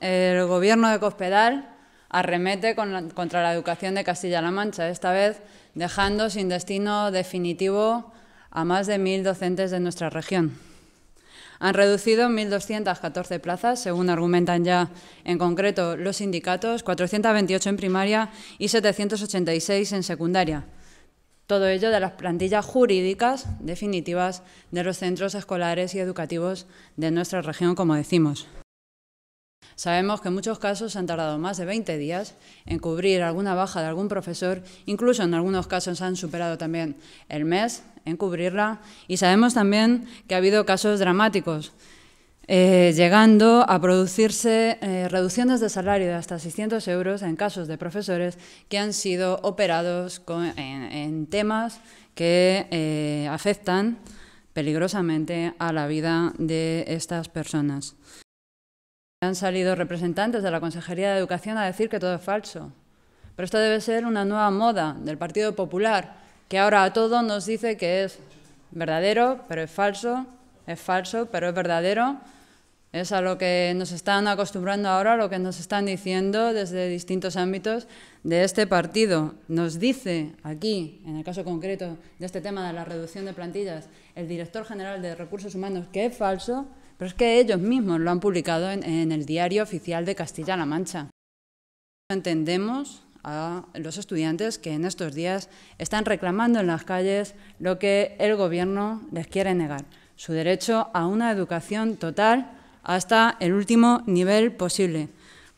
el gobierno de Cospedal arremete contra la educación de Castilla-La Mancha, esta vez dejando sin destino definitivo a más de 1.000 docentes de nuestra región. Han reducido 1.214 plazas, según argumentan ya en concreto los sindicatos, 428 en primaria y 786 en secundaria. Todo ello de las plantillas jurídicas definitivas de los centros escolares y educativos de nuestra región, como decimos. Sabemos que en muchos casos han tardado más de 20 días en cubrir alguna baja de algún profesor, incluso en algunos casos han superado también el mes en cubrirla y sabemos también que ha habido casos dramáticos. Eh, llegando a producirse eh, reducciones de salario de hasta 600 euros en casos de profesores que han sido operados en, temas que eh, afectan peligrosamente a la vida de estas personas. Han salido representantes de la Consejería de Educación a decir que todo es falso. Pero esto debe ser una nueva moda del Partido Popular, que ahora a todo nos dice que es verdadero, pero es falso, es falso, pero es verdadero. Es a lo que nos están acostumbrando ahora, a lo que nos están diciendo desde distintos ámbitos de este partido. Nos dice aquí, en el caso concreto de este tema de la reducción de plantillas, el director general de Recursos Humanos que es falso, pero es que ellos mismos lo han publicado en, el Diario Oficial de Castilla-La Mancha. Entendemos a los estudiantes que en estos días están reclamando en las calles lo que el Gobierno les quiere negar, su derecho a una educación total hasta el último nivel posible,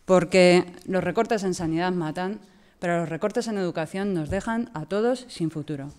porque los recortes en sanidad matan, pero los recortes en educación nos dejan a todos sin futuro.